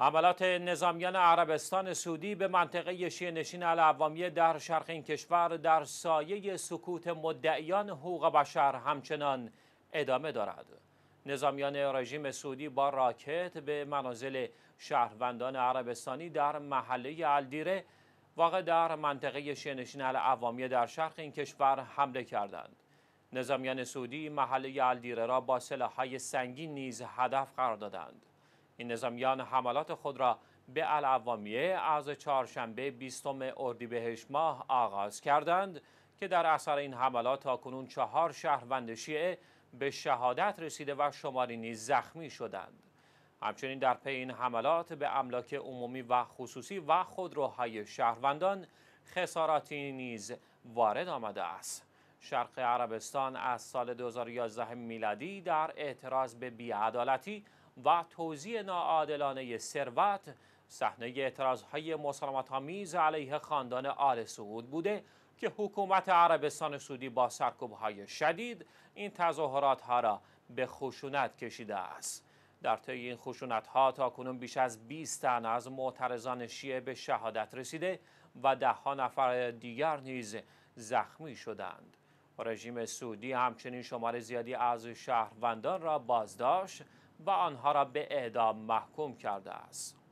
عملات نظامیان عربستان سعودی به منطقه شیعه نشین العوامیه در شرق این کشور در سایه سکوت مدعیان حقوق بشر همچنان ادامه دارد. نظامیان رژیم سعودی با راکت به منازل شهروندان عربستانی در محله الدیره واقع در منطقه شیعه نشین العوامیه در شرق این کشور حمله کردند. نظامیان سعودی محله الدیره را با سلاح‌های سنگین نیز هدف قرار دادند. این نظامیان حملات خود را به العوامیه از چهارشنبه 20 اردیبهشت ماه آغاز کردند که در اثر این حملات تاکنون چهار شهروند شیعه به شهادت رسیده و شماری نیز زخمی شدند همچنین در پی این حملات به املاک عمومی و خصوصی و خودروهای شهروندان خساراتی نیز وارد آمده است شرق عربستان از سال 2011 میلادی در اعتراض به بیعدالتی و توزیع ناعادلانه ثروت صحنه اعتراضهای مسالمتآمیز علیه خاندان آل سعود بوده که حکومت عربستان سعودی با های شدید این تظاهرات ها را به خشونت کشیده است در طی این خشونت ها تا کنون بیش از 20 تن از معترضان شیعه به شهادت رسیده و ده ها نفر دیگر نیز زخمی شدند رژیم سعودی همچنین شمار زیادی از شهروندان را بازداشت و آنها را به اعدام محکوم کرده است